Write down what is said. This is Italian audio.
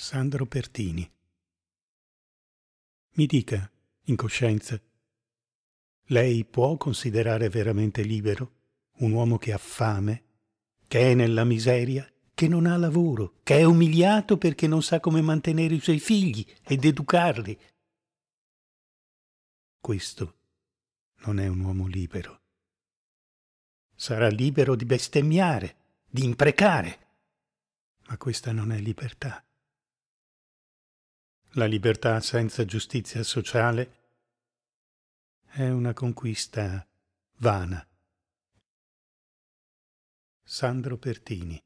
Sandro Pertini. Mi dica, in coscienza, lei può considerare veramente libero un uomo che ha fame, che è nella miseria, che non ha lavoro, che è umiliato perché non sa come mantenere i suoi figli ed educarli? Questo non è un uomo libero. Sarà libero di bestemmiare, di imprecare, ma questa non è libertà la libertà senza giustizia sociale è una conquista vana. Sandro Pertini